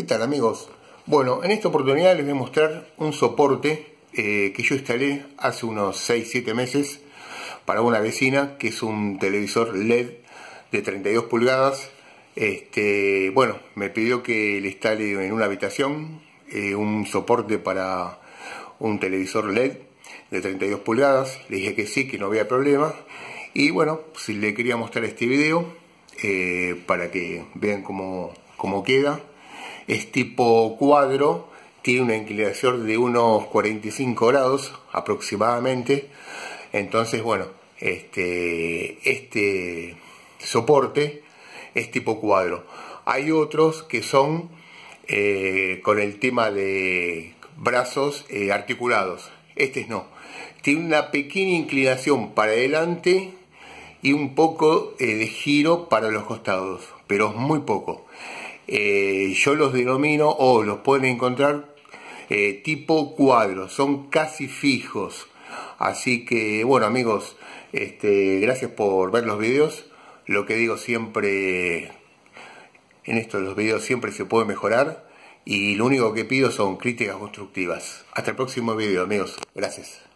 ¿Qué tal amigos? Bueno, en esta oportunidad les voy a mostrar un soporte eh, que yo instalé hace unos 6-7 meses para una vecina que es un televisor LED de 32 pulgadas. Este, bueno, me pidió que le instale en una habitación eh, un soporte para un televisor LED de 32 pulgadas. Le dije que sí, que no había problema. Y bueno, si pues, le quería mostrar este video eh, para que vean cómo, cómo queda es tipo cuadro, tiene una inclinación de unos 45 grados aproximadamente. Entonces, bueno, este, este soporte es tipo cuadro. Hay otros que son eh, con el tema de brazos eh, articulados. Este no. Tiene una pequeña inclinación para adelante y un poco eh, de giro para los costados, pero muy poco. Eh, yo los denomino o los pueden encontrar eh, tipo cuadro, son casi fijos. Así que bueno amigos, este, gracias por ver los videos. Lo que digo siempre en estos los videos siempre se puede mejorar y lo único que pido son críticas constructivas. Hasta el próximo video amigos, gracias.